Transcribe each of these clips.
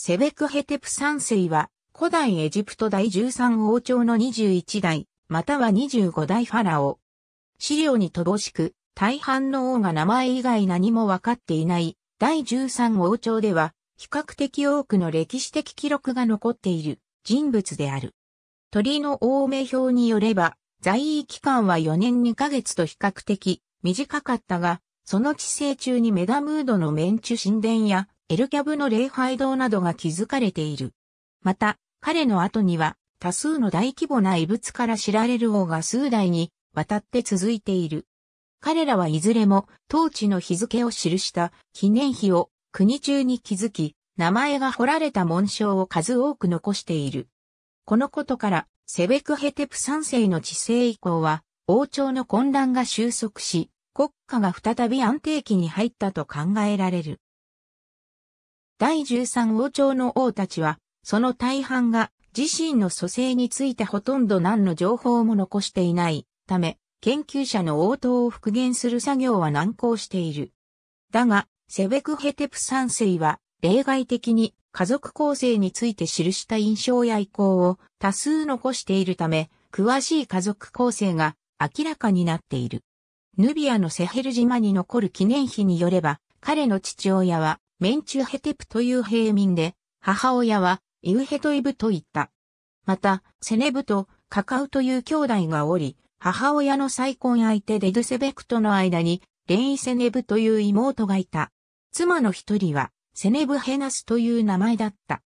セベクヘテプ三世は、古代エジプト第13王朝の21代、または25代ファラオ。資料に乏しく、大半の王が名前以外何も分かっていない、第13王朝では、比較的多くの歴史的記録が残っている人物である。鳥の王名表によれば、在位期間は4年2ヶ月と比較的短かったが、その治世中にメダムードのメンチュ神殿やエルキャブの礼拝堂などが築かれている。また、彼の後には、多数の大規模な遺物から知られる王が数代に渡って続いている。彼らはいずれも、当地の日付を記した記念碑を国中に築き、名前が彫られた紋章を数多く残している。このことから、セベクヘテプ三世の治世以降は、王朝の混乱が収束し、国家が再び安定期に入ったと考えられる。第13王朝の王たちは、その大半が自身の蘇生についてほとんど何の情報も残していないため、研究者の応答を復元する作業は難航している。だが、セベクヘテプ三世は、例外的に家族構成について記した印象や意向を多数残しているため、詳しい家族構成が明らかになっている。ヌビアのセヘル島に残る記念碑によれば、彼の父親はメンチュヘテプという平民で、母親はイウヘトイブと言った。また、セネブとカカウという兄弟がおり、母親の再婚相手デドセベクとの間に、レイ・セネブという妹がいた。妻の一人は、セネブ・ヘナスという名前だった。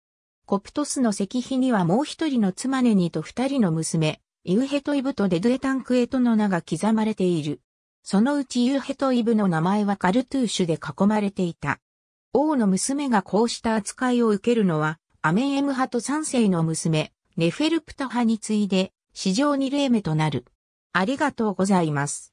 コプトスの石碑にはもう一人の妻ネニと二人の娘、イウヘトイブとデドエタンクエとの名が刻まれている。そのうちイウヘトイブの名前はカルトゥーシュで囲まれていた。王の娘がこうした扱いを受けるのは、アメンエム派と三世の娘、ネフェルプタ派に次いで、史上二例目となる。ありがとうございます。